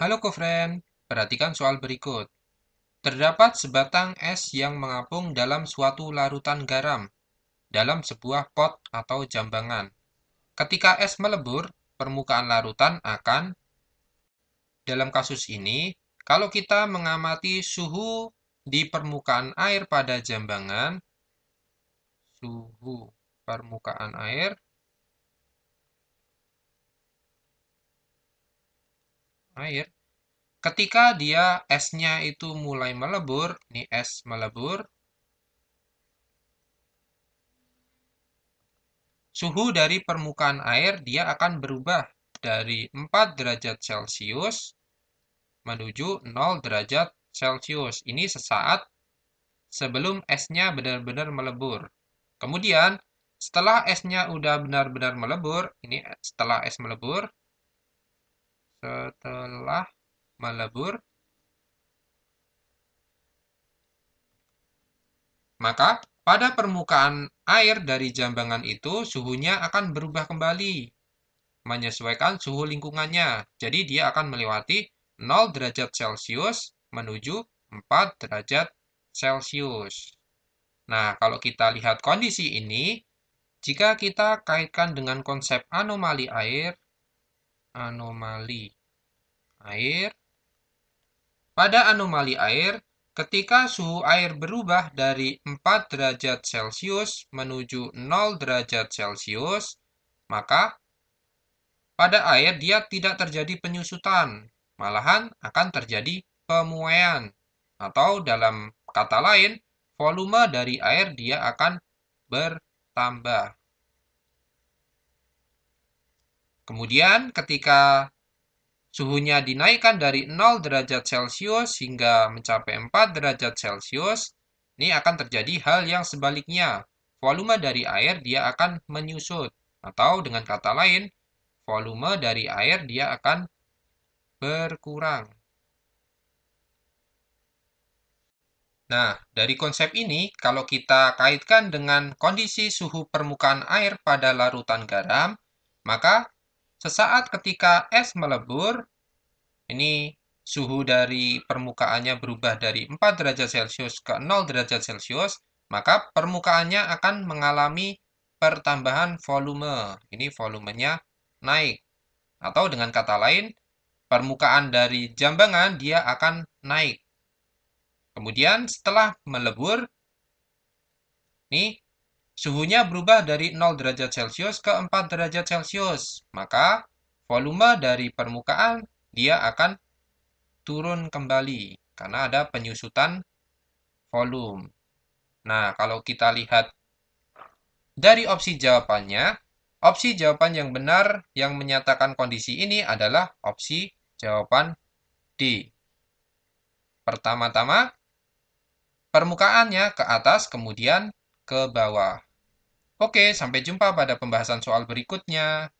Halo kofren, perhatikan soal berikut. Terdapat sebatang es yang mengapung dalam suatu larutan garam dalam sebuah pot atau jambangan. Ketika es melebur, permukaan larutan akan dalam kasus ini, kalau kita mengamati suhu di permukaan air pada jambangan, suhu permukaan air air, ketika dia esnya itu mulai melebur, ini es melebur, suhu dari permukaan air dia akan berubah dari 4 derajat Celcius menuju 0 derajat Celcius. Ini sesaat sebelum esnya benar-benar melebur. Kemudian, setelah esnya udah benar-benar melebur, ini setelah es melebur, setelah melebur, maka pada permukaan air dari jambangan itu suhunya akan berubah kembali, menyesuaikan suhu lingkungannya. Jadi dia akan melewati 0 derajat Celcius menuju 4 derajat Celcius. Nah, kalau kita lihat kondisi ini, jika kita kaitkan dengan konsep anomali air, anomali air. Pada anomali air, ketika suhu air berubah dari 4 derajat Celcius menuju 0 derajat Celcius, maka pada air dia tidak terjadi penyusutan, malahan akan terjadi pemuaian. Atau dalam kata lain, volume dari air dia akan bertambah. Kemudian ketika suhunya dinaikkan dari 0 derajat Celcius hingga mencapai 4 derajat Celcius, ini akan terjadi hal yang sebaliknya. Volume dari air dia akan menyusut atau dengan kata lain, volume dari air dia akan berkurang. Nah, dari konsep ini, kalau kita kaitkan dengan kondisi suhu permukaan air pada larutan garam, maka Sesaat ketika es melebur, ini suhu dari permukaannya berubah dari 4 derajat Celcius ke 0 derajat Celcius, maka permukaannya akan mengalami pertambahan volume. Ini volumenya naik. Atau dengan kata lain, permukaan dari jambangan dia akan naik. Kemudian setelah melebur, ini Suhunya berubah dari 0 derajat Celcius ke 4 derajat Celcius, maka volume dari permukaan dia akan turun kembali karena ada penyusutan volume. Nah, kalau kita lihat dari opsi jawabannya, opsi jawaban yang benar yang menyatakan kondisi ini adalah opsi jawaban D. Pertama-tama, permukaannya ke atas, kemudian ke bawah. Oke, sampai jumpa pada pembahasan soal berikutnya.